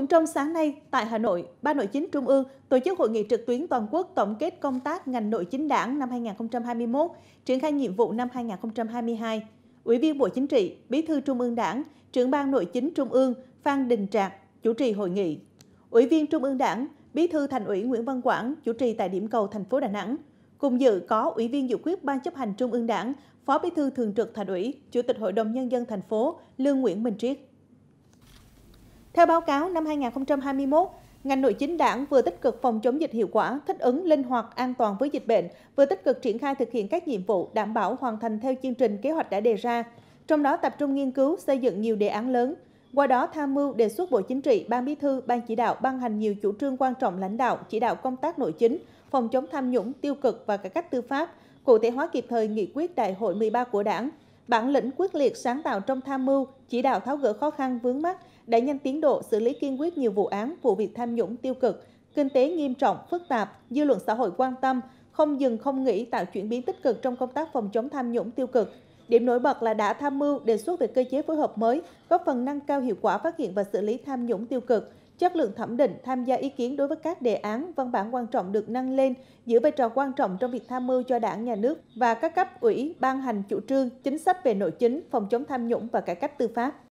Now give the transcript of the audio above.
Cũng trong sáng nay, tại Hà Nội, Ban Nội chính Trung ương tổ chức hội nghị trực tuyến toàn quốc tổng kết công tác ngành nội chính đảng năm 2021, triển khai nhiệm vụ năm 2022. Ủy viên Bộ Chính trị, Bí thư Trung ương Đảng, trưởng Ban Nội chính Trung ương Phan Đình Trạc chủ trì hội nghị. Ủy viên Trung ương Đảng, Bí thư Thành ủy Nguyễn Văn Quảng chủ trì tại điểm cầu thành phố Đà Nẵng. Cùng dự có Ủy viên Dự quyết Ban chấp hành Trung ương Đảng, Phó Bí thư Thường trực Thành ủy, Chủ tịch Hội đồng Nhân dân thành phố Lương Nguyễn Minh Triết. Theo báo cáo năm 2021, ngành nội chính đảng vừa tích cực phòng chống dịch hiệu quả, thích ứng linh hoạt an toàn với dịch bệnh, vừa tích cực triển khai thực hiện các nhiệm vụ đảm bảo hoàn thành theo chương trình kế hoạch đã đề ra, trong đó tập trung nghiên cứu xây dựng nhiều đề án lớn. Qua đó tham mưu đề xuất Bộ Chính trị, Ban Bí thư, Ban chỉ đạo ban hành nhiều chủ trương quan trọng lãnh đạo chỉ đạo công tác nội chính, phòng chống tham nhũng, tiêu cực và cải cách tư pháp, cụ thể hóa kịp thời nghị quyết Đại hội 13 của Đảng, bản lĩnh quyết liệt sáng tạo trong tham mưu, chỉ đạo tháo gỡ khó khăn vướng mắt, đẩy nhanh tiến độ xử lý kiên quyết nhiều vụ án, vụ việc tham nhũng tiêu cực, kinh tế nghiêm trọng, phức tạp, dư luận xã hội quan tâm, không dừng không nghỉ tạo chuyển biến tích cực trong công tác phòng chống tham nhũng tiêu cực. Điểm nổi bật là đã tham mưu đề xuất về cơ chế phối hợp mới, góp phần nâng cao hiệu quả phát hiện và xử lý tham nhũng tiêu cực, chất lượng thẩm định, tham gia ý kiến đối với các đề án, văn bản quan trọng được nâng lên, giữ vai trò quan trọng trong việc tham mưu cho Đảng, Nhà nước và các cấp ủy ban hành chủ trương, chính sách về nội chính, phòng chống tham nhũng và cải cách tư pháp.